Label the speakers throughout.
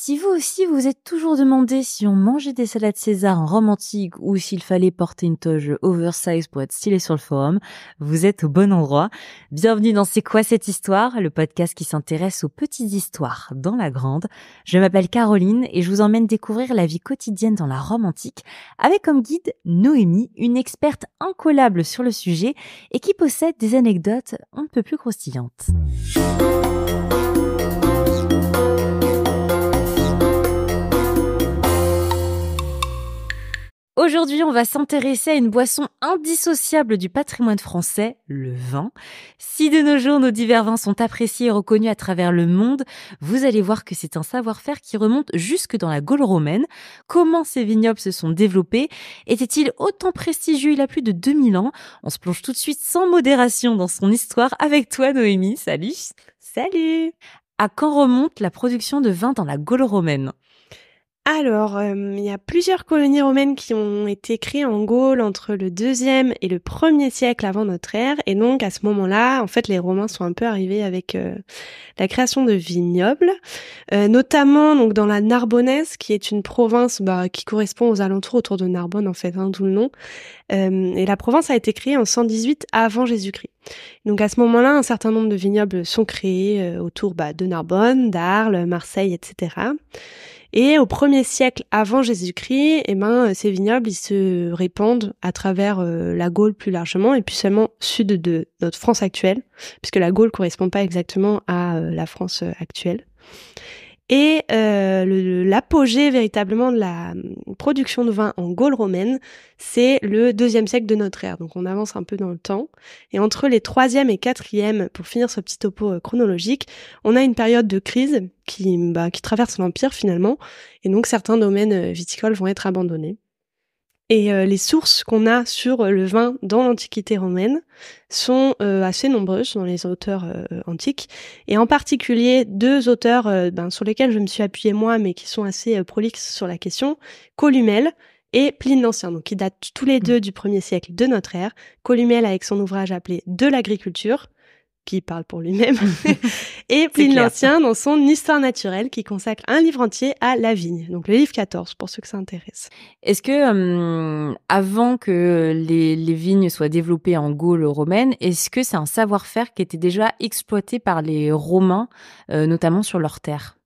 Speaker 1: Si vous aussi vous êtes toujours demandé si on mangeait des salades César en Rome antique ou s'il fallait porter une toge oversize pour être stylé sur le forum, vous êtes au bon endroit. Bienvenue dans C'est quoi cette histoire, le podcast qui s'intéresse aux petites histoires dans la grande. Je m'appelle Caroline et je vous emmène découvrir la vie quotidienne dans la Rome antique avec comme guide Noémie, une experte incollable sur le sujet et qui possède des anecdotes un peu plus croustillantes. Aujourd'hui, on va s'intéresser à une boisson indissociable du patrimoine français, le vin. Si de nos jours nos divers vins sont appréciés et reconnus à travers le monde, vous allez voir que c'est un savoir-faire qui remonte jusque dans la Gaule romaine. Comment ces vignobles se sont développés Était-il autant prestigieux il y a plus de 2000 ans On se plonge tout de suite sans modération dans son histoire avec toi Noémie. Salut Salut À quand remonte la production de vin dans la Gaule romaine
Speaker 2: alors, euh, il y a plusieurs colonies romaines qui ont été créées en Gaule entre le 2e et le 1er siècle avant notre ère. Et donc, à ce moment-là, en fait, les Romains sont un peu arrivés avec euh, la création de vignobles, euh, notamment donc dans la Narbonnaise, qui est une province bah, qui correspond aux alentours autour de Narbonne, en fait, hein, d'où le nom. et la province a été créée en 118 avant Jésus-Christ. Donc à ce moment-là, un certain nombre de vignobles sont créés autour bah, de Narbonne, d'Arles, Marseille, etc. Et au premier siècle avant Jésus-Christ, eh ben, euh, ces vignobles ils se répandent à travers euh, la Gaule plus largement et puis seulement sud de notre France actuelle, puisque la Gaule correspond pas exactement à euh, la France actuelle. Et euh, l'apogée véritablement de la hum, production de vin en Gaule romaine, c'est le deuxième siècle de notre ère. Donc on avance un peu dans le temps. Et entre les troisième et quatrième, pour finir ce petit topo euh, chronologique, on a une période de crise qui, bah, qui traverse l'empire finalement. Et donc certains domaines euh, viticoles vont être abandonnés. Et euh, les sources qu'on a sur euh, le vin dans l'Antiquité romaine sont euh, assez nombreuses dans les auteurs antiques, et en particulier deux auteurs ben, sur lesquels je me suis appuyée moi, mais qui sont assez prolixes sur la question, Columel et Pline d'Ancien, donc qui datent tous les deux du premier siècle de notre ère. Columel avec son ouvrage appelé De l'agriculture, qui parle pour lui-même, et Pline l'Ancien dans son Histoire naturelle qui consacre un livre entier à la vigne, donc le livre 14 pour ceux que ça intéresse. Est-ce que hum,
Speaker 1: avant que les, vignes soient développées en Gaule romaine, est-ce que c'est un savoir-faire qui était déjà exploité par les Romains, euh, notamment sur leurs terres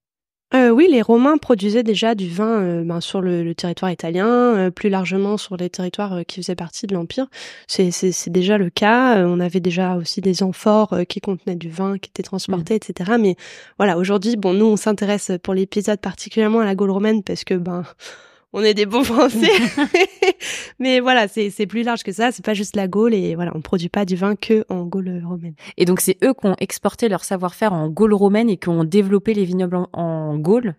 Speaker 2: euh, oui, les Romains produisaient déjà du vin euh, ben, sur le, territoire italien, euh, plus largement sur les territoires qui faisaient partie de l'Empire. C'est déjà le cas. on avait déjà aussi des amphores qui contenaient du vin, qui étaient transportés, mm. etc. Mais voilà, aujourd'hui, bon, nous, on s'intéresse pour l'épisode particulièrement à la Gaule romaine parce que, ben, on est des bons Français. mais voilà, c'est plus large que ça. C'est pas juste la Gaule et voilà, on produit pas du vin que en Gaule romaine. Et donc
Speaker 1: c'est eux qui ont exporté leur savoir-faire en Gaule romaine et qui ont développé les vignobles en, Gaule.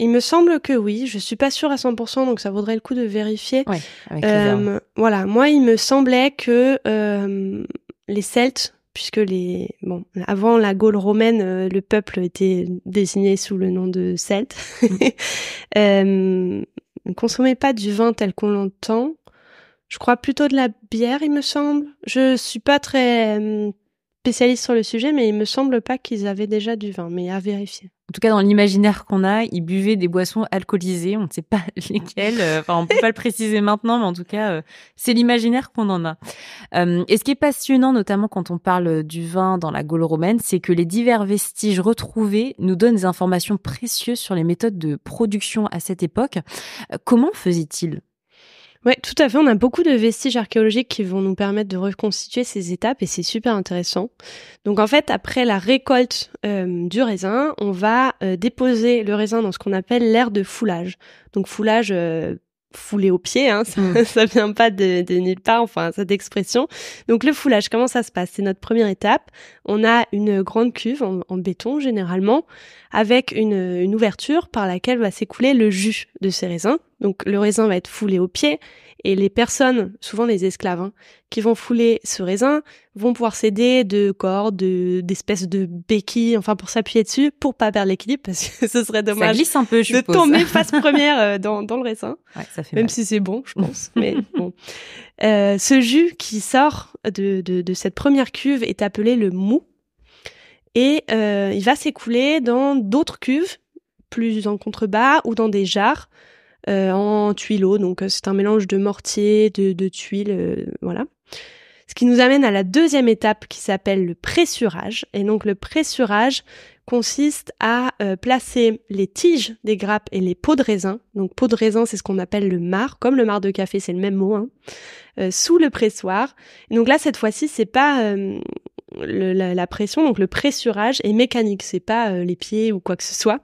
Speaker 2: Il me semble que oui, je suis pas sûre à 100%, donc ça vaudrait le coup de vérifier. Euh, voilà, moi il me semblait que euh, les Celtes, puisque les bon, avant la Gaule romaine, euh, le peuple était désigné sous le nom de Celtes. Mm. Ne consommez pas du vin tel qu'on l'entend. Je crois plutôt de la bière, il me semble. Je suis pas très hum, spécialiste sur le sujet, mais il me semble pas qu'ils avaient déjà du vin, mais à vérifier. En tout cas, dans l'imaginaire qu'on a,
Speaker 1: ils buvaient des boissons alcoolisées, on ne sait pas lesquelles, euh, enfin on peut pas le préciser maintenant, mais en tout cas, euh, c'est l'imaginaire qu'on en a. Euh, et ce qui est passionnant, notamment quand on parle du vin dans la Gaule romaine, c'est que les divers vestiges retrouvés nous donnent des informations précieuses sur les méthodes de production à cette époque. comment faisaient-ils oui, tout à fait. On a
Speaker 2: beaucoup de vestiges archéologiques qui vont nous permettre de reconstituer ces étapes et c'est super intéressant. Donc en fait, après la récolte euh, du raisin, on va euh, déposer le raisin dans ce qu'on appelle l'aire de foulage. Donc foulage euh, foulé au pied, hein, ça, mm. vient pas de, nulle part, enfin cette expression. Donc le foulage, comment ça se passe C'est notre première étape. On a une grande cuve en, béton généralement, avec une ouverture par laquelle va s'écouler le jus de ces raisins. Donc le raisin va être foulé au pied et les personnes, souvent les esclaves, hein, qui vont fouler ce raisin vont pouvoir s'aider de cordes, d'espèces de, béquilles, enfin pour s'appuyer dessus pour pas perdre l'équilibre parce que ce serait dommage. un peu, De tomber face première euh, dans, le raisin. Ouais, ça fait Même si c'est bon, je pense. mais bon. Euh, ce jus qui sort de, de, cette première cuve est appelé le mou et euh, il va s'écouler dans d'autres cuves plus en contrebas ou dans des jarres euh, en tuileau. Donc euh, c'est un mélange de mortier, de, de tuiles, euh, voilà. Ce qui nous amène à la deuxième étape qui s'appelle le pressurage. Et donc le pressurage consiste à placer les tiges des grappes et les pots de raisin. Donc pot de raisin, c'est ce qu'on appelle le mar, comme le mar de café, c'est le même mot, hein, sous le pressoir. donc là, cette fois-ci, c'est pas la, pression, donc le pressurage est mécanique, c'est pas euh, les pieds ou quoi que ce soit.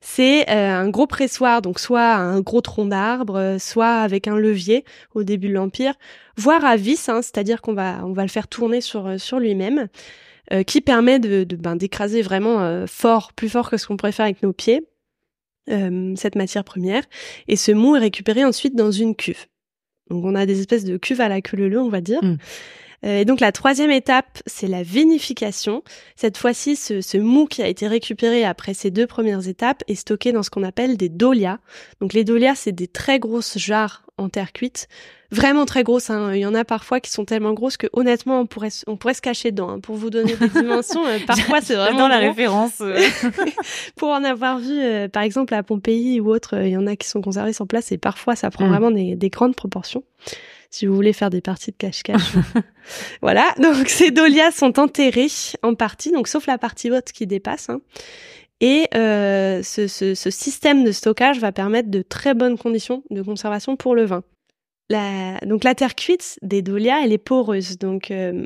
Speaker 2: C'est euh, un gros pressoir, donc soit un gros tronc d'arbre, euh, soit avec un levier au début de l'empire, voire à vis, hein, c'est-à-dire qu'on va on va le faire tourner sur sur lui-même, qui permet de, de ben, d'écraser vraiment fort, plus fort que ce qu'on pourrait faire avec nos pieds, cette matière première. Et ce mou est récupéré ensuite dans une cuve. Donc on a des espèces de cuves à la queue leu on va dire. Mm. Euh, et donc la troisième étape, c'est la vinification. Cette fois-ci, ce, ce, mou qui a été récupéré après ces deux premières étapes est stocké dans ce qu'on appelle des dolias. Donc les dolias, c'est des très grosses jarres en terre cuite, vraiment très grosses. Hein. Il y en a parfois qui sont tellement grosses que honnêtement, on pourrait, on pourrait se cacher dedans. Hein. Pour vous donner des dimensions, euh, parfois c'est vraiment la référence. Euh. Pour en avoir vu, par exemple à Pompéi ou autre, il y en a qui sont conservés sans place et parfois ça prend mm. vraiment des, des grandes proportions si vous voulez faire des parties de cache-cache. voilà, donc ces dolias sont enterrés en partie, donc sauf la partie haute qui dépasse. Hein. Et euh, ce, système de stockage va permettre de très bonnes conditions de conservation pour le vin. donc la terre cuite des dolias, elle est poreuse, donc euh,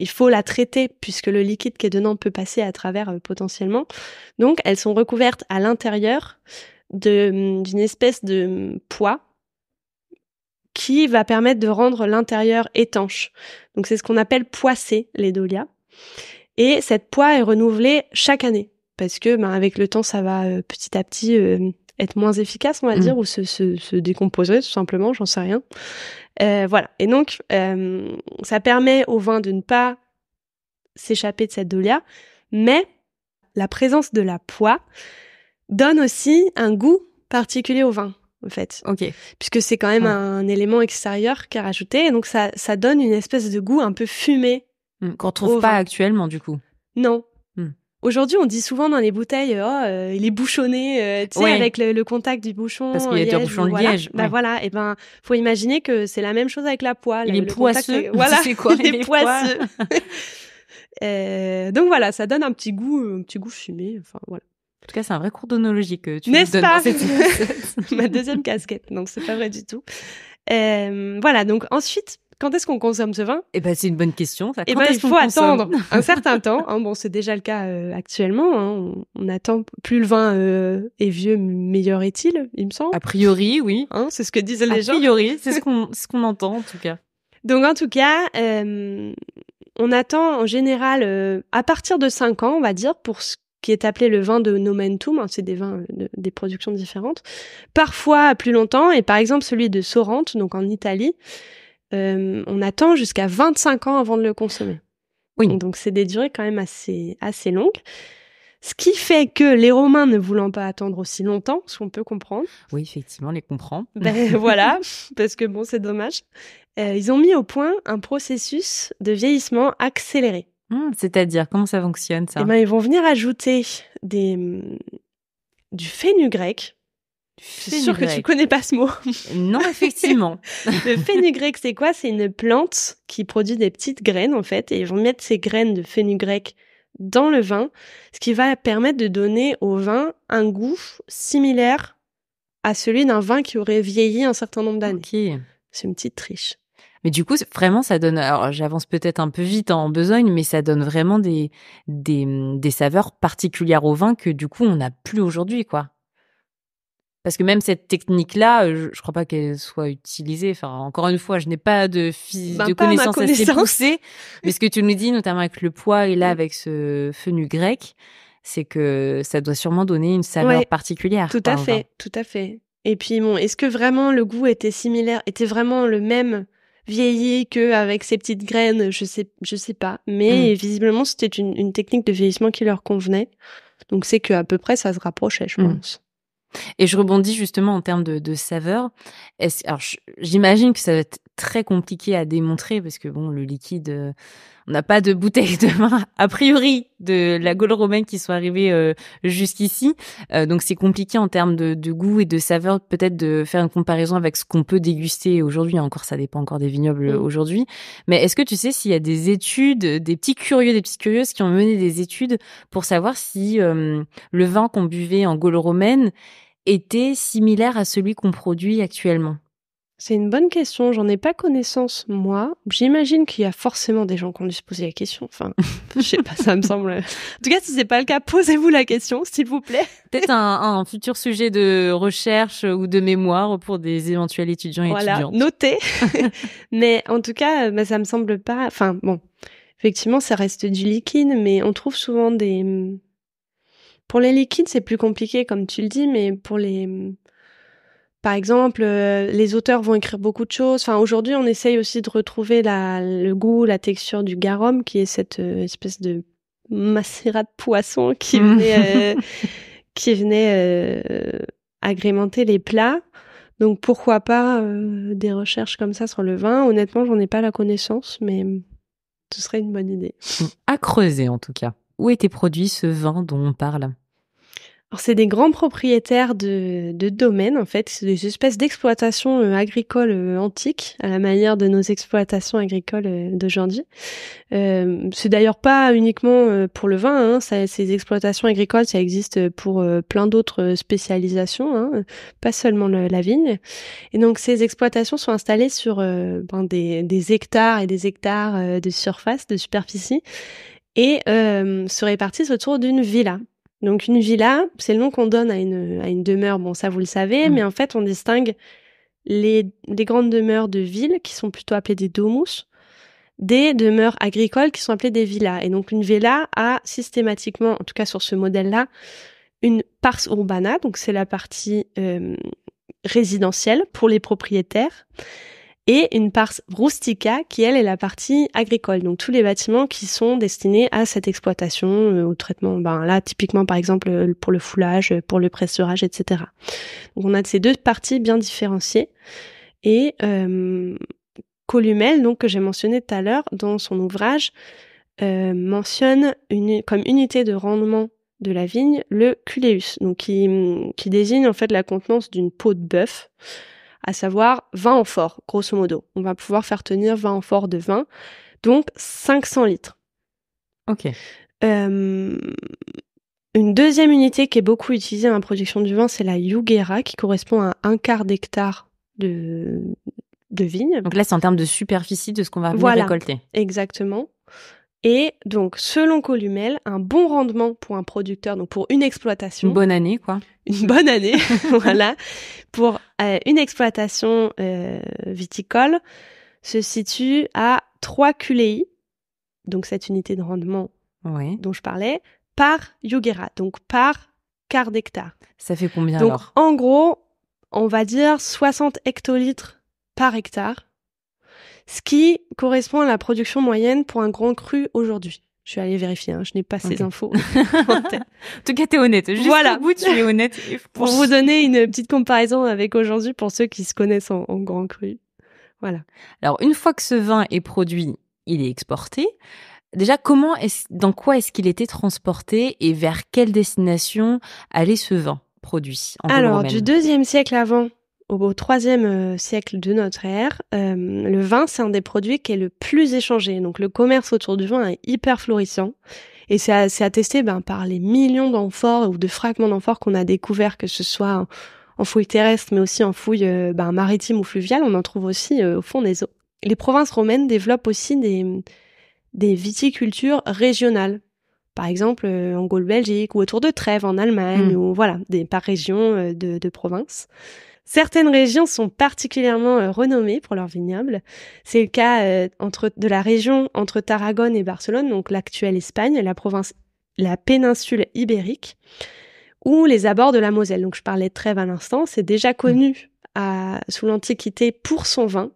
Speaker 2: il faut la traiter puisque le liquide qui est dedans peut passer à travers euh, potentiellement. Donc elles sont recouvertes à l'intérieur d'une espèce de poids qui va permettre de rendre l'intérieur étanche. Donc c'est ce qu'on appelle poisser les dolias. Et cette poix est renouvelée chaque année parce que ben, avec le temps ça va euh, petit à petit euh, être moins efficace on va mm. dire ou se, décomposer tout simplement, j'en sais rien. Euh, voilà. Et donc ça permet au vin de ne pas s'échapper de cette dolia, mais la présence de la poix donne aussi un goût particulier au vin en fait. Ok. Puisque c'est quand même hmm. un élément extérieur qui est rajouté, donc ça, ça donne une espèce de goût un peu fumé. qu'on hmm. Qu'on trouve pas actuellement, du coup. Non. Hmm. Aujourd'hui, on dit souvent dans les bouteilles, oh, euh, il est bouchonné, euh, tu sais, avec le, contact du bouchon. Parce qu'il y a bouchon de liège. Bah voilà, et eh ben, faut imaginer que c'est la même chose avec la poêle. Il est poisseux. voilà. C'est quoi Il poisseux. Euh, donc voilà, ça donne un petit goût, un petit goût fumé. Enfin voilà. En tout cas, c'est un vrai cours d'onologie que tu N'est-ce donnes pas Ma deuxième casquette. Non, c'est pas vrai du tout. Euh, voilà. Donc ensuite, quand est-ce qu'on consomme ce vin Eh ben, c'est une bonne question. eh ben, il faut attendre un certain temps. Hein. bon, c'est déjà le cas euh, actuellement. Hein. on, attend plus le vin euh, est vieux, meilleur est-il, il me semble. A priori, oui. Hein, c'est ce que disent les gens. A priori, c'est ce qu'on ce qu'on entend en tout cas. Donc en tout cas, on attend en général à partir de 5 ans, on va dire, pour ce qui est appelé le vin de Nomentum, hein, c'est des vins euh, des productions différentes, parfois plus longtemps, et par exemple celui de Sorrente, donc en Italie, euh, on attend jusqu'à 25 ans avant de le consommer. Oui. Donc c'est des durées quand même assez, assez longues. Ce qui fait que les Romains, ne voulant pas attendre aussi longtemps, ce qu'on peut comprendre.
Speaker 1: Oui, effectivement, on les comprend. Ben,
Speaker 2: voilà, parce que bon, c'est dommage. Euh, ils ont mis au point un processus de vieillissement accéléré. Hmm, c'est-à-dire, comment ça fonctionne ça eh ben, Ils vont venir ajouter des, hmm, du fenugrec.
Speaker 1: C'est sûr que tu
Speaker 2: connais pas ce mot. Non, effectivement. le grec c'est quoi C'est une plante qui produit des petites graines, en fait, et ils vont mettre ces graines de grec dans le vin, ce qui va permettre de donner au vin un goût similaire à celui d'un vin qui aurait vieilli un certain nombre d'années. C'est une petite
Speaker 1: triche. Mais du coup, vraiment, ça donne. Alors, j'avance peut-être un peu vite en besogne, mais ça donne vraiment des, des, des saveurs particulières au vin que du coup, on n'a plus aujourd'hui, quoi. Parce que même cette technique-là, euh, je, ne crois pas qu'elle soit utilisée. Enfin, encore une fois, je n'ai pas de, ben, de connaissances assez poussées. mais ce que tu nous dis, notamment avec le poids et là, mm. avec ce fenu grec, c'est que ça doit sûrement donner une saveur particulière. Tout à fait,
Speaker 2: tout à fait. Et puis bon, est-ce que vraiment le goût était similaire, était vraiment le même vieillir que avec ses petites graines, je sais, je sais pas. Mais mm. visiblement, c'était une, technique de vieillissement qui leur convenait. Donc c'est que à peu près ça se rapprochait, je mm. pense.
Speaker 1: Et je rebondis justement en termes de, saveur. alors j'imagine que ça va être très compliqué à démontrer parce que bon, le liquide, euh, on n'a pas de bouteille de vin a priori de la Gaule romaine qui soit arrivée euh, jusqu'ici, euh, donc c'est compliqué en termes de, goût et de saveur peut-être de faire une comparaison avec ce qu'on peut déguster aujourd'hui. Encore, ça dépend encore des vignobles aujourd'hui. Mais est-ce que tu sais s'il y a des études, des petits curieux, des petites curieuses qui ont mené des études pour savoir si le vin qu'on buvait en Gaule romaine était similaire à celui qu'on produit actuellement
Speaker 2: c'est une bonne question, j'en ai pas connaissance moi. J'imagine qu'il y a forcément des gens qui ont dû se poser la question. Enfin, je sais pas, ça me semble. En tout cas, si c'est pas le cas, posez-vous la question, s'il vous plaît. Peut-être un, futur sujet
Speaker 1: de recherche ou de mémoire pour des éventuels étudiants et voilà, étudiantes.
Speaker 2: Notez. mais en tout cas, bah, ça me semble pas. Enfin, bon, effectivement, ça reste du liquide, mais on trouve souvent des. Pour les liquides, c'est plus compliqué, comme tu le dis, mais pour les par exemple, euh, les auteurs vont écrire beaucoup de choses. Enfin, aujourd'hui, on essaye aussi de retrouver le goût, la texture du garum, qui est cette euh, espèce de macérat de poisson qui mm. venait, euh, qui venait agrémenter les plats. Donc, pourquoi pas des recherches comme ça sur le vin Honnêtement, j'en ai pas la connaissance, mais ce serait une bonne idée.
Speaker 1: À creuser, en tout cas. Où était produit ce vin dont on parle
Speaker 2: c'est des grands propriétaires de, domaines en fait, c'est des espèces d'exploitations euh, agricoles euh, antiques à la manière de nos exploitations agricoles euh, d'aujourd'hui. Euh, c'est d'ailleurs pas uniquement pour le vin, hein. ces exploitations agricoles ça existe pour plein d'autres spécialisations, hein, pas seulement la vigne. Et donc ces exploitations sont installées sur ben, des, hectares et des hectares de surface, de superficie, et se répartissent autour d'une villa donc une villa, c'est le nom qu'on donne à une, demeure, bon ça vous le savez, mm. mais en fait on distingue les, grandes demeures de ville qui sont plutôt appelées des domus, des demeures agricoles qui sont appelées des villas. Et donc une villa a systématiquement, en tout cas sur ce modèle-là, une pars urbana, donc c'est la partie euh, résidentielle pour les propriétaires, et une part rustica qui elle est la partie agricole. Donc tous les bâtiments qui sont destinés à cette exploitation, euh, au traitement, ben là typiquement par exemple euh, pour le foulage, euh, pour le pressurage, etc. Donc on a ces deux parties bien différenciées et Columel, donc que j'ai mentionné tout à l'heure dans son ouvrage, mentionne une, comme unité de rendement de la vigne le culéus donc qui, qui désigne en fait la contenance d'une peau de bœuf à savoir 20 fort, grosso modo. On va pouvoir faire tenir 20 fort de vin, donc 500 litres. Ok. Euh, une deuxième unité qui est beaucoup utilisée dans la production du vin, c'est la yugera, qui correspond à un quart d'hectare de, de vigne. Donc là, c'est en termes de superficie de ce qu'on va voilà, récolter. Exactement. Et donc, selon Columel, un bon rendement pour un producteur, donc pour une exploitation. Une bonne année, quoi. Une bonne année, voilà. Pour euh, une exploitation euh, viticole, se situe à 3 QLI, donc cette unité de rendement dont je parlais, par Yugera, donc par quart d'hectare.
Speaker 1: Ça fait combien donc,
Speaker 2: En gros, on va dire 60 hectolitres par hectare ce qui correspond à la production moyenne pour un grand cru aujourd'hui. Je suis allée vérifier, hein, je n'ai pas ces infos. en
Speaker 1: tout cas, tu es honnête. Juste voilà. Au bout, tu es honnête. pour vous
Speaker 2: donner une petite comparaison avec aujourd'hui pour ceux qui se connaissent en, grand cru. Voilà.
Speaker 1: Alors, une fois que ce vin est produit, il est exporté. Déjà, comment est dans quoi est-ce qu'il était transporté et vers quelle destination allait ce vin produit Alors, du
Speaker 2: deuxième siècle avant au troisième euh, siècle de notre ère, euh, le vin, c'est un des produits qui est le plus échangé. Donc le commerce autour du vin est hyper florissant. Et c'est attesté ben, par les millions d'amphores ou de fragments d'amphores qu'on a découverts, que ce soit en, fouilles terrestres, terrestre, mais aussi en fouilles euh, ben, maritimes maritime ou fluviales. On en trouve aussi au fond des eaux. Les provinces romaines développent aussi des, des viticultures régionales. Par exemple, en Gaule-Belgique ou autour de Trèves en Allemagne, mmh. ou voilà, des, par région de, de province. Certaines régions sont particulièrement euh, renommées pour leurs vignobles. C'est le cas euh, entre, de la région entre Tarragone et Barcelone, donc l'actuelle Espagne, la province, la péninsule ibérique, ou les abords de la Moselle. Donc je parlais de Trèves à l'instant, c'est déjà mmh. connu sous l'Antiquité pour son vin.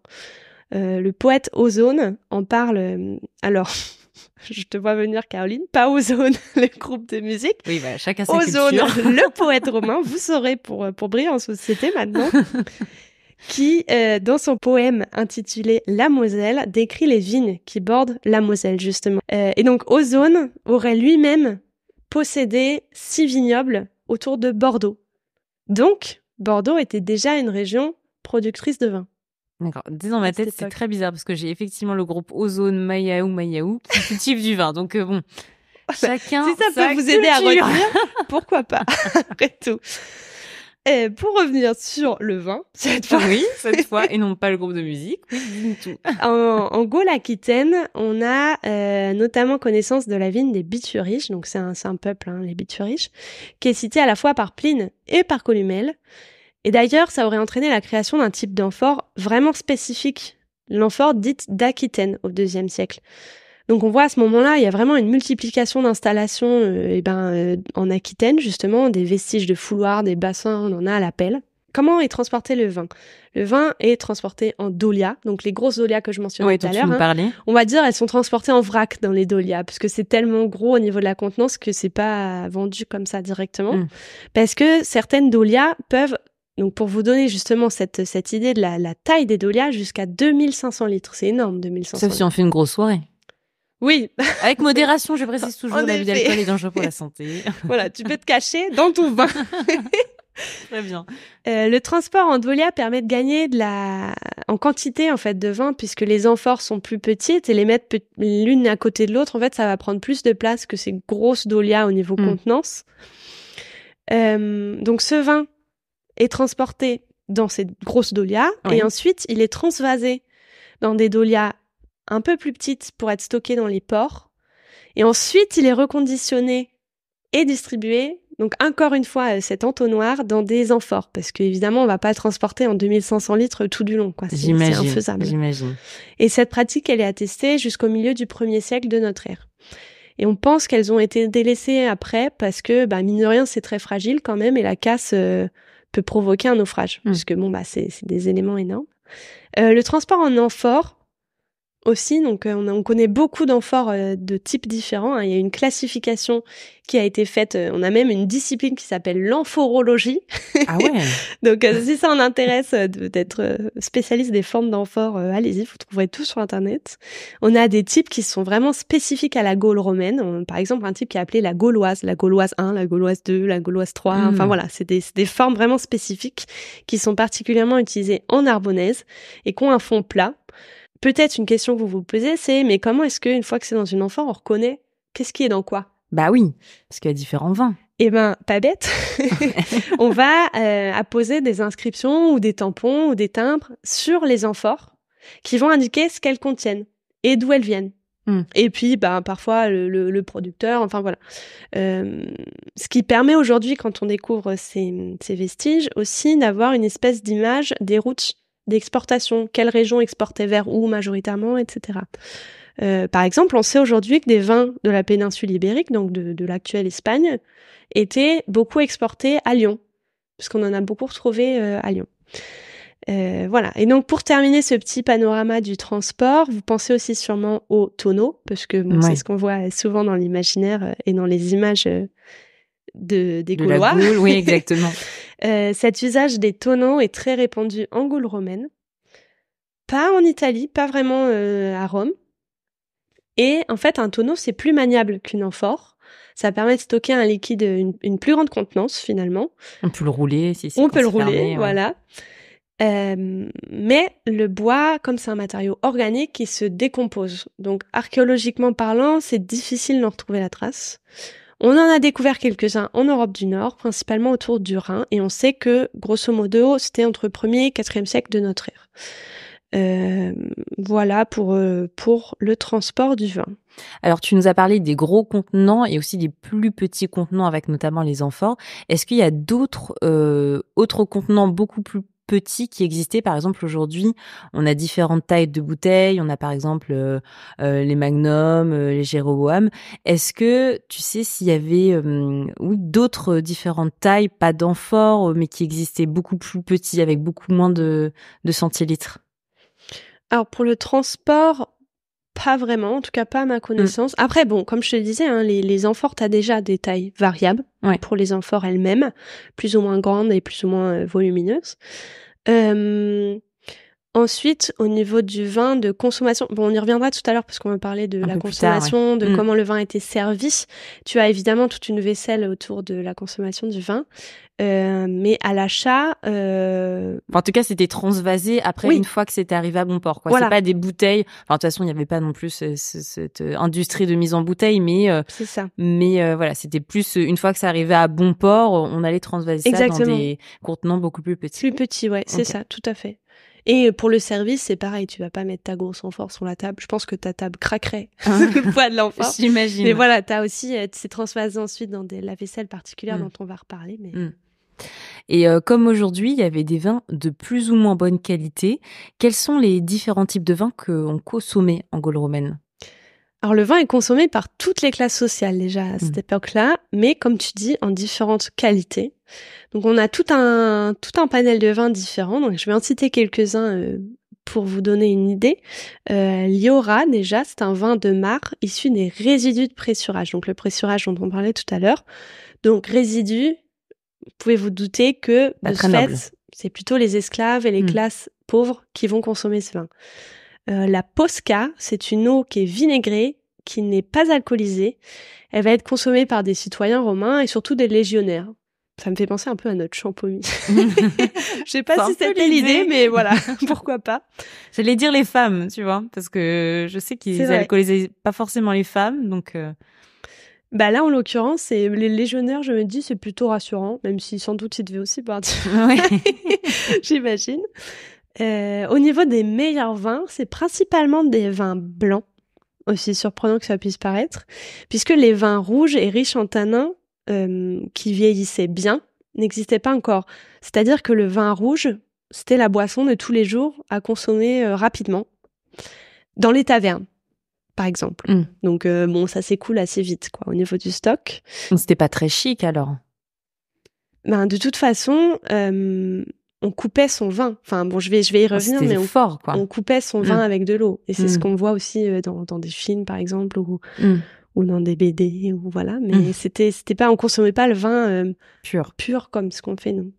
Speaker 2: Euh, le poète Ozone en parle. alors, je te vois venir Caroline, pas Ozone, le groupe de musique. Oui, chacun Ozone, le poète romain, vous saurez pour, euh, pour briller en société maintenant, qui, euh, dans son poème intitulé La Moselle, décrit les vignes qui bordent la Moselle, justement. Euh, et donc, Ozone aurait lui-même possédé six vignobles autour de Bordeaux. Donc, Bordeaux était déjà une région productrice de vin. D'accord. Dans ma tête, c'est très
Speaker 1: bizarre parce que j'ai effectivement le groupe Ozone Mayaou Mayaou qui cultive du vin. Donc euh, bon, chacun. si ça peut vous aider à retenir, pourquoi
Speaker 2: pas Après tout. pour revenir sur le vin, cette fois. Oui, cette fois, et non pas le groupe de musique. tout. en, Gaule-Aquitaine, on a euh, notamment connaissance de la vigne des Bituriches, donc c'est un, peuple, hein, les Bituriches, qui est cité à la fois par Pline et par Columelle, et d'ailleurs, ça aurait entraîné la création d'un type d'amphore vraiment spécifique, l'amphore dite d'Aquitaine au IIe siècle. Donc on voit à ce moment-là, il y a vraiment une multiplication d'installations euh, ben, euh, en Aquitaine, justement, des vestiges de fouloirs, des bassins, on en a à la pelle. Comment est transporté le vin Le vin est transporté en dolia, donc les grosses dolia que je mentionnais tout à l'heure. Hein, on va dire, elles sont transportées en vrac dans les dolia parce que c'est tellement gros au niveau de la contenance que c'est pas vendu comme ça directement, mm. parce que certaines dolia peuvent donc pour vous donner justement cette, idée de la, taille des dolias, jusqu'à 2500 litres, c'est énorme 2500 Sauf Ça, si on fait une grosse soirée. Oui. Avec modération, je précise toujours, l'abus d'alcool est dangereux
Speaker 1: pour la santé.
Speaker 2: voilà, tu peux te cacher dans ton vin. Très bien. Euh, le transport en dolia permet de gagner de la... en quantité en fait de vin puisque les amphores sont plus petites et les mettre l'une à côté de l'autre en fait ça va prendre plus de place que ces grosses dolias au niveau hmm. contenance. Euh, donc ce vin est transporté dans ces grosses dolias et ensuite il est transvasé dans des dolias un peu plus petites pour être stocké dans les ports. Et ensuite il est reconditionné et distribué, donc encore une fois euh, cet entonnoir, dans des amphores. Parce qu'évidemment on va pas transporter en 2500 litres tout du long. Quoi. C'est, infaisable. Et cette pratique, elle est attestée jusqu'au milieu du premier siècle de notre ère. Et on pense qu'elles ont été délaissées après parce que, bah, mine de rien, c'est très fragile quand même et la casse... Euh, peut provoquer un naufrage, mmh. puisque bon, bah, c'est des éléments énormes. Euh, le transport en amphore, aussi. Donc euh, on, on connaît beaucoup d'amphores euh, de types différents. Hein. Il y a une classification qui a été faite. Euh, on a même une discipline qui s'appelle l'amphorologie. Ah ouais. Donc si ça en intéresse d'être spécialiste des formes d'amphores, allez-y, vous trouverez tout sur internet. On a des types qui sont vraiment spécifiques à la Gaule romaine. Par exemple, un type qui est appelé la gauloise, la gauloise 1, la gauloise 2, la gauloise 3. Hein. Enfin hmm. voilà, c'est des, des formes vraiment spécifiques qui sont particulièrement utilisées en arbonnaise et qui ont un fond plat peut-être une question que vous vous posez, c'est mais comment est-ce qu'une fois que c'est dans une enfant, on reconnaît qu'est-ce qui est dans quoi Bah oui,
Speaker 1: parce qu'il y a différents vins.
Speaker 2: Eh ben, pas bête. on va euh, apposer des inscriptions ou des tampons ou des timbres sur les amphores qui vont indiquer ce qu'elles contiennent et d'où elles viennent. Hmm. Et puis, bah, parfois, le, producteur, enfin voilà. Euh, ce qui permet aujourd'hui, quand on découvre ces vestiges, aussi d'avoir une espèce d'image des routes d'exportation, quelle région exportait vers où majoritairement, etc. Euh, par exemple, on sait aujourd'hui que des vins de la péninsule ibérique, donc de, l'actuelle Espagne, étaient beaucoup exportés à Lyon, puisqu'on en a beaucoup retrouvé euh, à Lyon. Euh, voilà. Et donc pour terminer ce petit panorama du transport, vous pensez aussi sûrement aux tonneaux, parce que c'est ce qu'on voit souvent dans l'imaginaire et dans les images de, des de oui, exactement. Euh, cet usage des tonneaux est très répandu en Gaule romaine, pas en Italie, pas vraiment euh, à Rome. Et en fait, un tonneau, c'est plus maniable qu'une amphore. Ça permet de stocker un liquide, une, plus grande contenance finalement.
Speaker 1: On peut le rouler, si c'est On peut le rouler, voilà.
Speaker 2: Euh, mais le bois, comme c'est un matériau organique, il se décompose. Donc archéologiquement parlant, c'est difficile d'en retrouver la trace. On en a découvert quelques-uns en Europe du Nord, principalement autour du Rhin, et on sait que, grosso modo, c'était entre 1er et 4e siècle de notre ère. Euh, voilà pour, euh, pour le transport du vin. Alors tu nous as parlé des gros contenants
Speaker 1: et aussi des plus petits contenants avec notamment les enfants. Est-ce qu'il y a d'autres euh, autres contenants beaucoup plus qui existaient. Par exemple, aujourd'hui, on a différentes tailles de bouteilles. On a par exemple euh, euh, les Magnum, euh, les Jeroboam. Est-ce que tu sais s'il y avait oui, d'autres différentes tailles, pas d'amphores, mais qui existaient beaucoup plus petits, avec beaucoup moins de, de centilitres
Speaker 2: alors pour le transport, pas vraiment, en tout cas pas à ma mm. connaissance. Après, bon, comme je te le disais, hein, les, les amphores, t'as déjà des tailles variables pour les amphores elles-mêmes, plus ou moins grandes et plus ou moins euh, volumineuses. Euh, Ensuite, au niveau du vin de consommation, bon, on y reviendra tout à l'heure parce qu'on va parler de la consommation, de mm. comment le vin était servi. Tu as évidemment toute une vaisselle autour de la consommation du vin, euh, mais à l'achat. Euh,
Speaker 1: en tout cas, c'était transvasé après une fois que c'était arrivé à bon port. Quoi. Voilà. C'est pas des bouteilles. Enfin, de toute façon, il n'y avait pas non plus cette euh, industrie de mise en bouteille, mais voilà, c'était plus une fois que ça arrivait à bon port, on allait transvaser ça dans des contenants beaucoup plus petits.
Speaker 2: Plus petits, ouais, c'est ça, tout à fait. Et euh, pour le service, c'est pareil, tu vas pas mettre ta grosse amphore sur la table. Je pense que ta table craquerait ah. le poids de l'enfant. J'imagine. Mais voilà, tu as aussi, euh, c'est transvasé ensuite dans des, la vaisselle particulière mm. dont on va reparler. Mais... Mm. Et euh, comme
Speaker 1: aujourd'hui, il y avait des vins de plus ou moins bonne qualité, quels sont les différents types de vins qu'on consommait en Gaule romaine
Speaker 2: alors le vin est consommé par toutes les classes sociales déjà à cette mm. époque-là, mais comme tu dis, en différentes qualités. Donc on a tout un, tout un panel de vins différents, donc je vais en citer quelques-uns euh, pour vous donner une idée. Euh, Liora déjà, c'est un vin de marc issu des résidus de pressurage, donc le pressurage dont on parlait tout à l'heure. Donc résidus, vous pouvez vous douter que de fait, c'est plutôt les esclaves et les mm. classes pauvres qui vont consommer ce vin. Euh, la Posca, c'est une eau qui est vinaigrée, qui n'est pas alcoolisée. Elle va être consommée par des citoyens romains et surtout des légionnaires. Ça me fait penser un peu à notre shampoing. Je
Speaker 1: sais pas si c'était l'idée, mais voilà, pourquoi pas. J'allais dire les femmes, tu vois, parce que je sais qu'ils alcoolisaient pas forcément les femmes, donc. Euh.
Speaker 2: Bah là, en l'occurrence, les légionnaires, je me dis, c'est plutôt rassurant, même si sans doute ils devaient aussi partir. J'imagine. Euh, au niveau des meilleurs vins, c'est principalement des vins blancs, aussi surprenant que ça puisse paraître, puisque les vins rouges et riches en tanins, euh, qui vieillissaient bien, n'existaient pas encore. C'est-à-dire que le vin rouge, c'était la boisson de tous les jours à consommer euh, rapidement, dans les tavernes. Par exemple. Mm. Donc, bon, ça s'écoule assez vite, quoi, au niveau du stock. C'était pas très chic alors. Ben, de toute façon, on coupait son vin. Enfin bon, je vais je vais y ah, revenir, mais on, fort, quoi. on coupait son vin mm. avec de l'eau. Et c'est ce mm. qu'on voit aussi euh, dans, des films, par exemple, ou mm. ou dans des BD, ou voilà. Mais c'était c'était pas on consommait pas le vin euh, pur pur comme ce qu'on fait nous.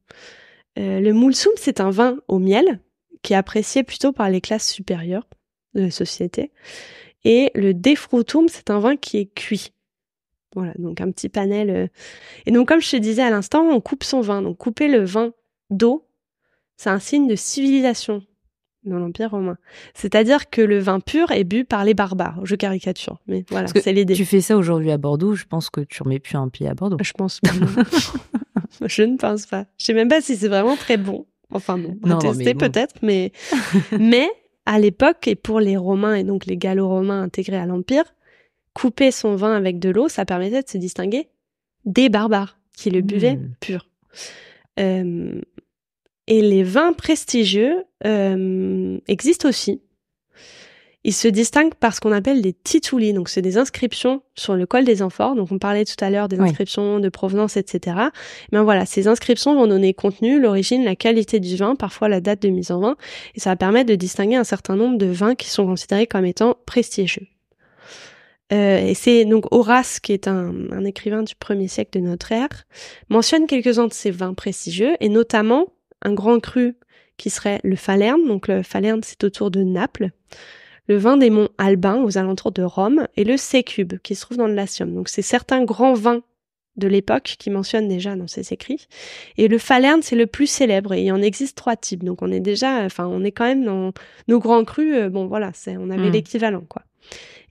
Speaker 2: Euh, le moulsoum, c'est un vin au miel qui est apprécié plutôt par les classes supérieures de la société. Et le defrutum, c'est un vin qui est cuit. Voilà, donc un petit panel. Et donc, comme je te disais à l'instant, on coupe son vin. Donc, couper le vin d'eau c'est un signe de civilisation dans l'Empire romain. C'est-à-dire que le vin pur est bu par les barbares. Je caricature, mais voilà, c'est l'idée.
Speaker 1: Tu fais ça aujourd'hui à Bordeaux, je pense que tu remets plus un pied à Bordeaux. Je pense pas.
Speaker 2: je ne pense pas. Je sais même pas si c'est vraiment très bon. Enfin bon, non, tester peut-être, mais mais à l'époque et pour les Romains et donc les Gallo-Romains intégrés à l'Empire, couper son vin avec de l'eau, ça permettait de se distinguer des barbares qui le hmm. buvaient pur. Euh, et les vins prestigieux euh, existent aussi. Ils se distinguent par ce qu'on appelle des titoulis, donc c'est des inscriptions sur le col des amphores. Donc on parlait tout à l'heure des inscriptions de provenance, etc. Mais voilà, ces inscriptions vont donner contenu, l'origine, la qualité du vin, parfois la date de mise en vin, et ça va permettre de distinguer un certain nombre de vins qui sont considérés comme étant prestigieux. Euh, et c'est donc Horace, qui est un, un, écrivain du premier siècle de notre ère, mentionne quelques-uns de ces vins prestigieux, et notamment un grand cru qui serait le Falerne. Donc le Falerne, c'est autour de Naples. Le vin des monts albains aux alentours de Rome et le Sécube qui se trouve dans le Latium. Donc c'est certains grands vins de l'époque qui mentionnent déjà dans ses écrits. Et le Falerne, c'est le plus célèbre et il en existe trois types. Donc on est déjà, enfin on est quand même dans nos grands crus. Euh, bon voilà, c'est on avait hmm. l'équivalent quoi.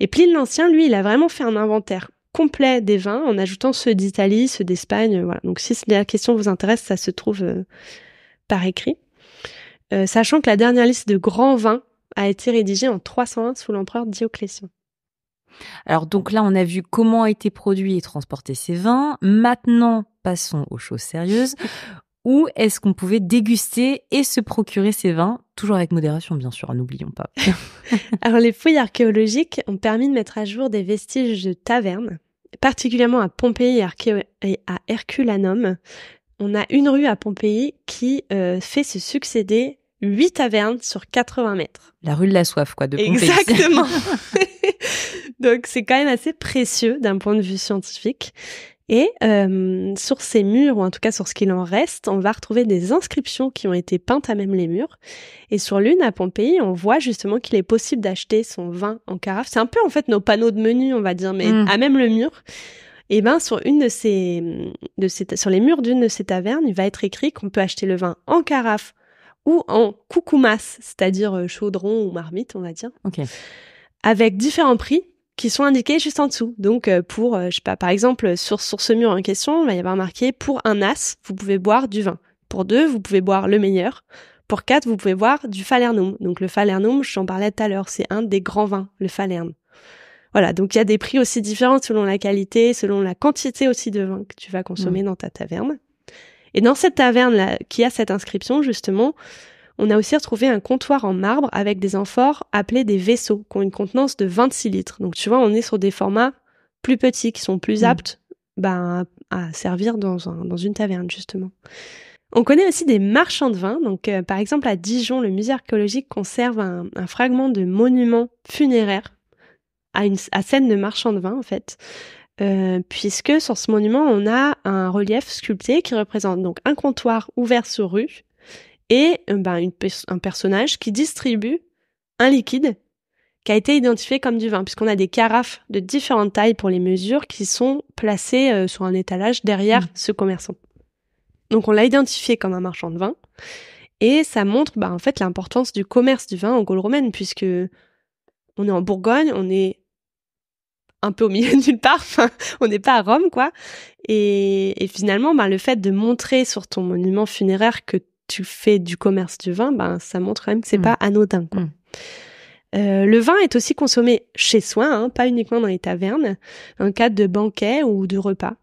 Speaker 2: Et Pline l'Ancien, lui, il a vraiment fait un inventaire complet des vins en ajoutant ceux d'Italie, ceux d'Espagne. Voilà. Donc si la question vous intéresse, ça se trouve euh, par écrit, euh, sachant que la dernière liste de grands vins a été rédigée en 301 sous l'empereur Dioclétien. Alors donc là, on a vu comment a été produit et
Speaker 1: transportés ces vins. Maintenant, passons aux choses sérieuses. Où est-ce qu'on pouvait déguster et se procurer ces vins Toujours avec modération, bien sûr, hein, n'oublions pas.
Speaker 2: Alors les fouilles archéologiques ont permis de mettre à jour des vestiges de tavernes, particulièrement à Pompéi et, à Herculanum, on a une rue à Pompéi qui euh, fait se succéder huit tavernes sur 80 mètres.
Speaker 1: La rue de la soif, quoi, de Pompéi. Exactement.
Speaker 2: Donc c'est quand même assez précieux d'un point de vue scientifique. Et euh, sur ces murs, ou en tout cas sur ce qu'il en reste, on va retrouver des inscriptions qui ont été peintes à même les murs. Et sur l'une à Pompéi, on voit justement qu'il est possible d'acheter son vin en carafe. C'est un peu en fait nos panneaux de menu, on va dire, mais mm. à même le mur et eh ben sur une de ces, sur les murs d'une de ces tavernes, il va être écrit qu'on peut acheter le vin en carafe ou en coucoumas, c'est-à-dire euh, chaudron ou marmite, on va dire. Ok. Avec différents prix qui sont indiqués juste en dessous. Donc euh, pour, euh, je pas, par exemple, sur, sur ce mur en question, il va y avoir marqué pour un as, vous pouvez boire du vin. Pour deux, vous pouvez boire le meilleur. Pour quatre, vous pouvez boire du falernum. Donc le falernum, j'en parlais tout à l'heure, c'est un des grands vins, le Falernum. Voilà, donc il y a des prix aussi différents selon la qualité, selon la quantité aussi de vin que tu vas consommer mm. dans ta taverne. Et dans cette taverne là, qui a cette inscription justement, on a aussi retrouvé un comptoir en marbre avec des amphores appelés des vaisseaux, qui ont une contenance de 26 litres. Donc tu vois, on est sur des formats plus petits, qui sont plus mm. aptes ben, à servir dans, une taverne, justement. On connaît aussi des marchands de vin. Donc, euh, par exemple, à Dijon, le musée archéologique conserve un, fragment de monument funéraire à, une, scène de marchand de vin en fait. Euh, puisque sur ce monument, on a un relief sculpté qui représente donc un comptoir ouvert sur rue et euh, ben, un personnage qui distribue un liquide qui a été identifié comme du vin, puisqu'on a des carafes de différentes tailles pour les mesures qui sont placées euh, sur un étalage derrière mmh. ce commerçant. Donc on l'a identifié comme un marchand de vin, et ça montre ben, en fait l'importance du commerce du vin en Gaule romaine, puisque on est en Bourgogne, on est un peu au milieu de nulle part. on n'est pas à Rome, quoi. Et, finalement, ben, le fait de montrer sur ton monument funéraire que tu fais du commerce du vin, ben, ça montre quand même que c'est n'est mm. pas anodin, mm. euh, le vin est aussi consommé chez soi, hein, pas uniquement dans les tavernes, en cas de banquet ou de repas.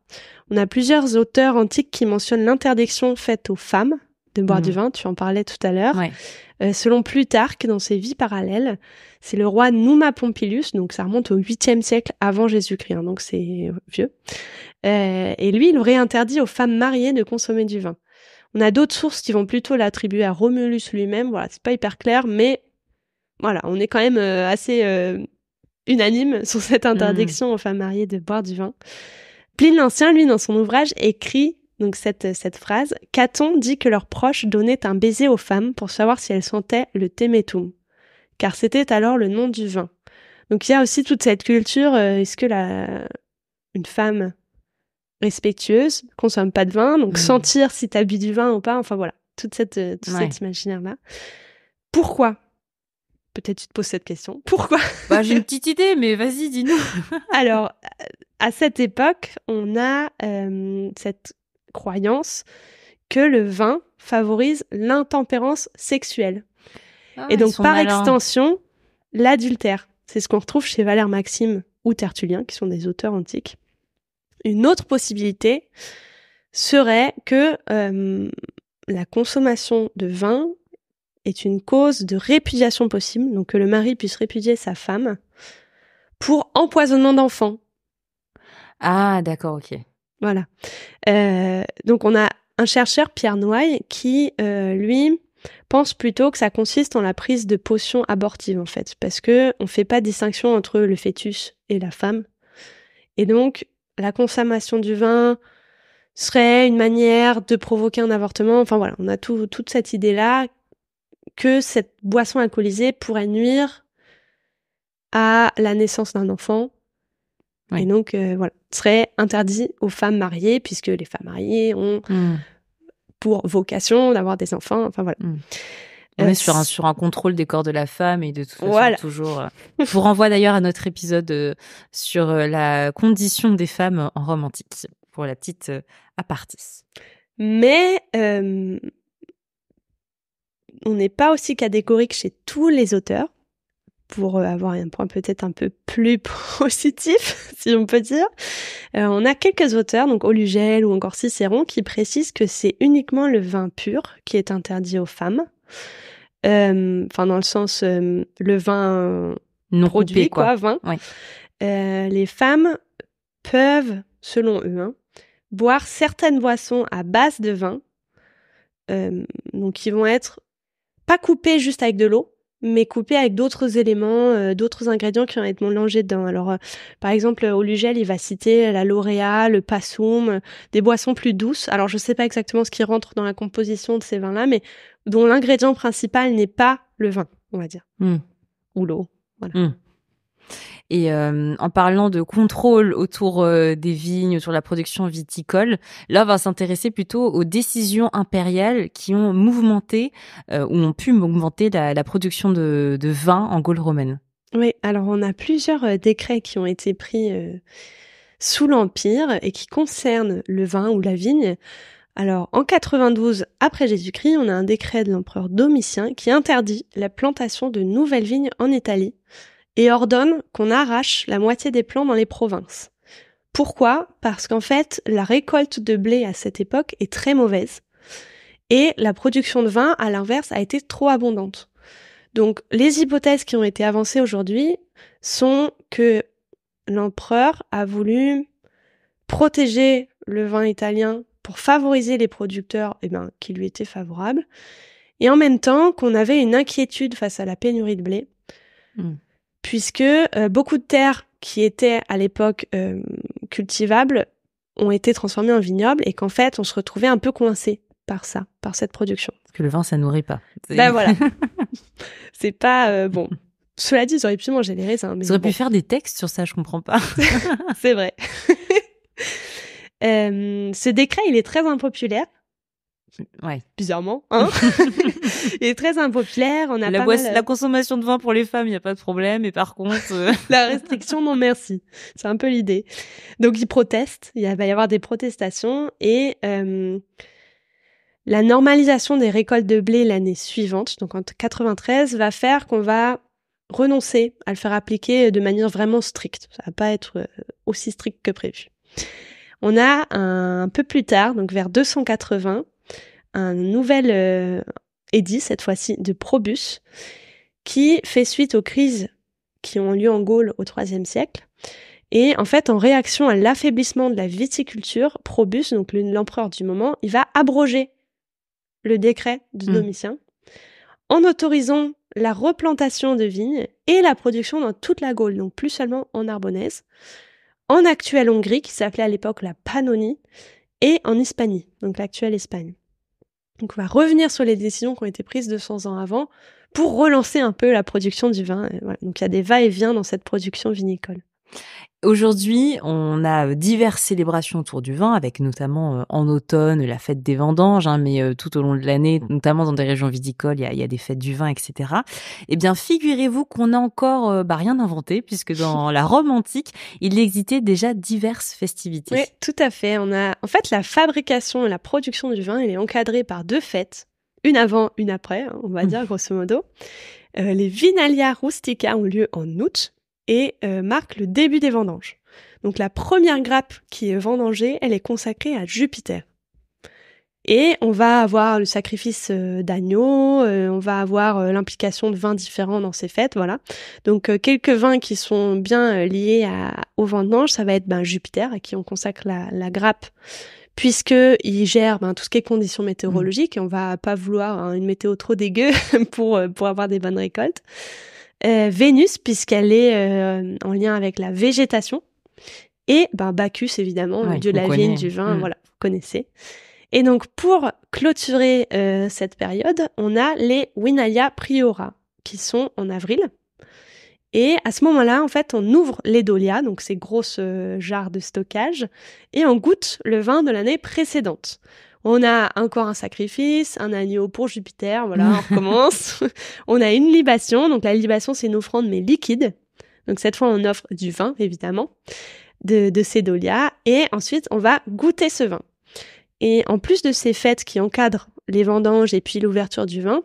Speaker 2: On a plusieurs auteurs antiques qui mentionnent l'interdiction faite aux femmes de boire mm. du vin, tu en parlais tout à l'heure. Euh, selon Plutarque, dans ses vies parallèles, c'est le roi Numa Pompilius, donc ça remonte au 8e siècle avant Jésus-Christ, hein, donc c'est vieux. Euh, et lui, il aurait interdit aux femmes mariées de consommer du vin. On a d'autres sources qui vont plutôt l'attribuer à Romulus lui-même, voilà, c'est pas hyper clair, mais voilà, on est quand même euh, assez euh, unanime sur cette interdiction mm. aux femmes mariées de boire du vin. Pline l'Ancien, lui, dans son ouvrage, écrit donc cette, cette phrase. Caton dit que leurs proches donnaient un baiser aux femmes pour savoir si elles sentaient le temetum, car c'était alors le nom du vin. Donc il y a aussi toute cette culture, euh, est-ce que la, une femme respectueuse consomme pas de vin, donc mmh. sentir si as bu du vin ou pas, enfin voilà, toute cette, euh, tout imaginaire-là. Pourquoi Peut-être tu te poses cette question. Pourquoi bah, J'ai une
Speaker 1: petite idée, mais vas-y, dis-nous.
Speaker 2: Alors, à cette époque, on a euh, cette croyance que le vin favorise l'intempérance sexuelle. Ah, et donc, par extension, l'adultère. C'est ce qu'on retrouve chez Valère Maxime ou Tertullien, qui sont des auteurs antiques. Une autre possibilité serait que euh, la consommation de vin est une cause de répudiation possible, donc que le mari puisse répudier sa femme pour empoisonnement d'enfants. Ah, d'accord, ok. Voilà. Euh, donc on a un chercheur, Pierre Noailles, qui, euh, lui, pense plutôt que ça consiste en la prise de potions abortives, en fait, parce que on fait pas distinction entre le fœtus et la femme. Et donc, la consommation du vin serait une manière de provoquer un avortement. Enfin voilà, on a toute cette idée-là que cette boisson alcoolisée pourrait nuire à la naissance d'un enfant. Et donc, euh, voilà serait interdit aux femmes mariées, puisque les femmes mariées ont hmm. pour vocation d'avoir des enfants. Enfin voilà. Hmm. Euh, on est sur un, sur
Speaker 1: un contrôle des corps de la femme et de toute façon toujours. Euh, je vous renvoie d'ailleurs à notre épisode euh, sur la condition des femmes en Rome
Speaker 2: antique pour la petite euh, apartis. Mais on n'est pas aussi catégorique chez tous les auteurs pour euh, avoir un point peut-être un peu plus positif, si on peut dire, euh, on a quelques auteurs, donc Olugel ou encore Cicéron, qui précisent que c'est uniquement le vin pur qui est interdit aux femmes. Euh, enfin, dans le sens, le vin non produit, quoi, vin. les femmes peuvent, selon eux, hein, boire certaines boissons à base de vin, donc qui vont être pas coupées juste avec de l'eau, mais coupé avec d'autres éléments, euh, d'autres ingrédients qui vont être mélangés dedans. Alors, euh, par exemple, euh, au Lugel, il va citer la lauréat, le passum, des boissons plus douces. Alors, je ne sais pas exactement ce qui rentre dans la composition de ces vins-là, mais dont l'ingrédient principal n'est pas le vin, on va dire, hmm. ou l'eau. Voilà.
Speaker 1: Hmm. Et euh, en parlant de contrôle autour euh, des vignes, autour de la production viticole, là, on va s'intéresser plutôt aux décisions impériales qui ont mouvementé euh, ou ont pu augmenter la, production de, de vin en Gaule romaine.
Speaker 2: Oui, alors on a plusieurs décrets qui ont été pris sous l'Empire et qui concernent le vin ou la vigne. Alors, en 92 après Jésus-Christ, on a un décret de l'empereur Domitien qui interdit la plantation de nouvelles vignes en Italie et ordonne qu'on arrache la moitié des plants dans les provinces. Pourquoi Parce qu'en fait, la récolte de blé à cette époque est très mauvaise et la production de vin, à l'inverse, a été trop abondante. Donc les hypothèses qui ont été avancées aujourd'hui sont que l'empereur a voulu protéger le vin italien pour favoriser les producteurs et eh ben, qui lui étaient favorables, et en même temps qu'on avait une inquiétude face à la pénurie de blé. Mmh puisque euh, beaucoup de terres qui étaient à l'époque euh, cultivables ont été transformées en vignobles et qu'en fait on se retrouvait un peu coincé par ça, par cette production. Parce
Speaker 1: que le vin ça nourrit pas. Ben voilà.
Speaker 2: C'est pas euh, bon. Cela dit, ils auraient pu manger les Ça Mais ils auraient pu faire des textes sur ça, je comprends pas. C'est vrai. ce décret, il est très impopulaire Ouais. Bizarrement, hein Il est très impopulaire. On a la, pas euh, la consommation de vin pour les femmes, il n'y a pas de problème. Et par contre, euh, la restriction, non merci. C'est un peu l'idée. Donc ils proteste Il va y avoir des protestations et euh, la normalisation des récoltes de blé l'année suivante, donc en 93, va faire qu'on va renoncer à le faire appliquer de manière vraiment stricte. Ça va pas être aussi strict que prévu. On a un peu plus tard, donc vers 280, un nouvel euh, édit, cette fois-ci, de Probus, qui fait suite aux crises qui ont lieu en Gaule au IIIe siècle. Et en fait, en réaction à l'affaiblissement de la viticulture, Probus, donc l'empereur du moment, il va abroger le décret de mmh. Domitien en autorisant la replantation de vignes et la production dans toute la Gaule, donc plus seulement en Arbonnaise, en actuelle Hongrie, qui s'appelait à l'époque la Pannonie, et en Hispanie, donc l'actuelle Espagne. Donc on va revenir sur les décisions qui ont été prises 200 ans avant pour relancer un peu la production du vin. Donc il y a des va-et-vient dans cette production vinicole. Aujourd'hui, on a diverses célébrations
Speaker 1: autour du vin, avec notamment euh, en automne la fête des vendanges, hein, mais euh, tout au long de l'année, notamment dans des régions viticoles, il y a, des fêtes du vin, etc. Eh bien, figurez-vous qu'on a encore euh, bah, rien inventé, puisque dans la Rome antique, il existait déjà diverses festivités.
Speaker 2: Oui, tout à fait. On a, en fait, la fabrication et la production du vin, elle est encadrée par deux fêtes, une avant, une après, hein, on va mmh. dire grosso modo. les Vinalia Rustica ont lieu en août et euh, marque le début des vendanges. Donc la première grappe qui est vendangée, elle est consacrée à Jupiter. Et on va avoir le sacrifice euh, d'agneaux, euh, on va avoir l'implication de vins différents dans ces fêtes, voilà. Donc quelques vins qui sont bien liés à, aux vendanges, ça va être ben, Jupiter à qui on consacre la, grappe puisque il gère ben, tout ce qui est conditions météorologiques et on va pas vouloir hein, une météo trop dégueu pour pour avoir des bonnes récoltes. Euh, Vénus, puisqu'elle est euh, en lien avec la végétation, et ben, Bacchus, évidemment, le de la vigne, du vin, mm. voilà, vous connaissez. Et donc, pour clôturer euh, cette période, on a les winaya Priora, qui sont en avril. Et à ce moment-là, en fait, on ouvre les Dolia, donc ces grosses jarres de stockage, et on goûte le vin de l'année précédente. On a encore un sacrifice, un agneau pour Jupiter, voilà, on recommence. on a une libation, donc la libation c'est une offrande mais liquide. Donc cette fois on offre du vin évidemment, de, de Cédolia, et ensuite on va goûter ce vin. Et en plus de ces fêtes qui encadrent les vendanges et puis l'ouverture du vin,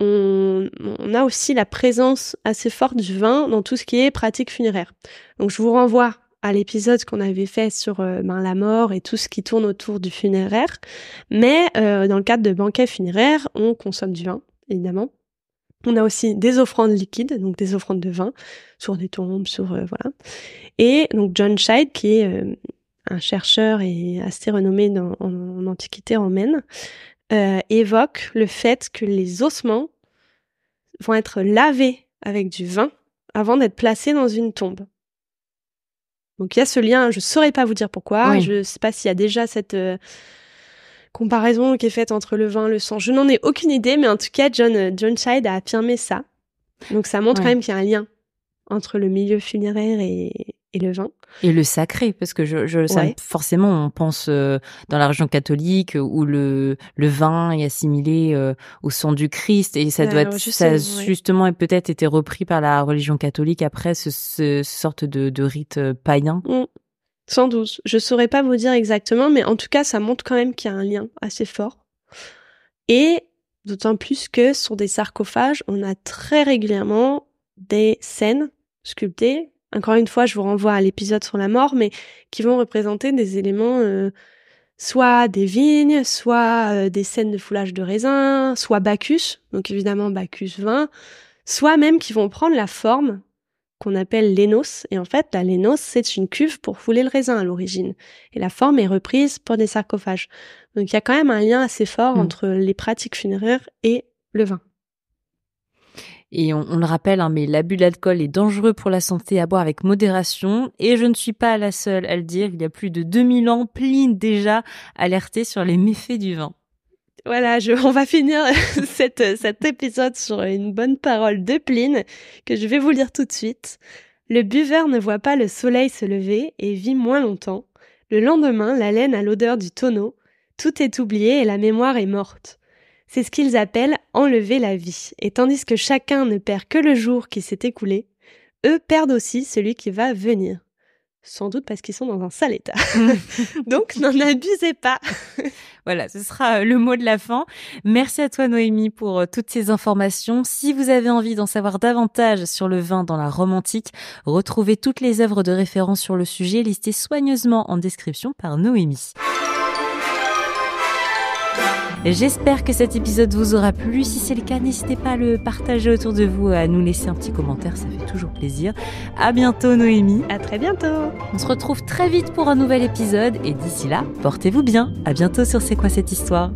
Speaker 2: on, on, a aussi la présence assez forte du vin dans tout ce qui est pratique funéraire. Donc je vous renvoie à l'épisode qu'on avait fait sur euh, ben, la mort et tout ce qui tourne autour du funéraire. Mais euh, dans le cadre de banquets funéraires, on consomme du vin, évidemment. On a aussi des offrandes liquides, donc des offrandes de vin sur des tombes, sur euh, voilà. Et donc John Scheid, qui est un chercheur et assez renommé dans, en, en, antiquité romaine, évoque le fait que les ossements vont être lavés avec du vin avant d'être placés dans une tombe. Donc il y a ce lien, je ne saurais pas vous dire pourquoi, Je je sais pas s'il y a déjà cette euh, comparaison qui est faite entre le vin et le sang. Je n'en ai aucune idée, mais en tout cas, John, euh, John a affirmé ça. Donc ça montre quand même qu'il y a un lien entre le milieu funéraire et, et le vin.
Speaker 1: Et le sacré, parce que je, je forcément, on pense euh, dans la religion catholique où le, le vin est assimilé euh, au sang du Christ et ça doit ça, justement, peut-être été repris par la religion catholique après ce, ce sorte de, rite euh, païen. 112.
Speaker 2: Mm. Sans doute. Je saurais pas vous dire exactement, mais en tout cas, ça montre quand même qu'il y a un lien assez fort. Et d'autant plus que sur des sarcophages, on a très régulièrement des scènes sculptées encore une fois, je vous renvoie à l'épisode sur la mort, mais qui vont représenter des éléments euh, soit des vignes, soit euh, des scènes de foulage de raisin, soit Bacchus, donc évidemment Bacchus vin, soit même qui vont prendre la forme qu'on appelle l'énos. Et en fait, la lénos, c'est une cuve pour fouler le raisin à l'origine. Et la forme est reprise pour des sarcophages. Donc il y a quand même un lien assez fort mm. entre les pratiques funéraires et le vin.
Speaker 1: Et on, le rappelle, hein, mais l'abus d'alcool est dangereux pour la santé à boire avec modération. Et je ne suis pas la seule à le dire. Il y a plus de 2000 ans, Pline déjà alerté sur les méfaits du vin.
Speaker 2: Voilà, je, on va finir cet épisode sur une bonne parole de Pline que je vais vous lire tout de suite. Le buveur ne voit pas le soleil se lever et vit moins longtemps. Le lendemain, la laine a l'odeur du tonneau. Tout est oublié et la mémoire est morte. C'est ce qu'ils appellent enlever la vie. Et tandis que chacun ne perd que le jour qui s'est écoulé, eux perdent aussi celui qui va venir. Sans doute parce qu'ils sont dans un sale état. Donc n'en abusez pas. voilà, ce sera euh, le mot de la fin. Merci à toi
Speaker 1: Noémie pour euh, toutes ces informations. Si vous avez envie d'en savoir davantage sur le vin dans la Rome antique, retrouvez toutes les œuvres de référence sur le sujet listées soigneusement en description par Noémie. J'espère que cet épisode vous aura plu. Si c'est le cas, n'hésitez pas à le partager autour de vous, à nous laisser un petit commentaire, ça fait toujours plaisir. À bientôt Noémie. À très bientôt. On se retrouve très vite pour un nouvel épisode et d'ici là, portez-vous bien. À bientôt sur C'est quoi cette histoire.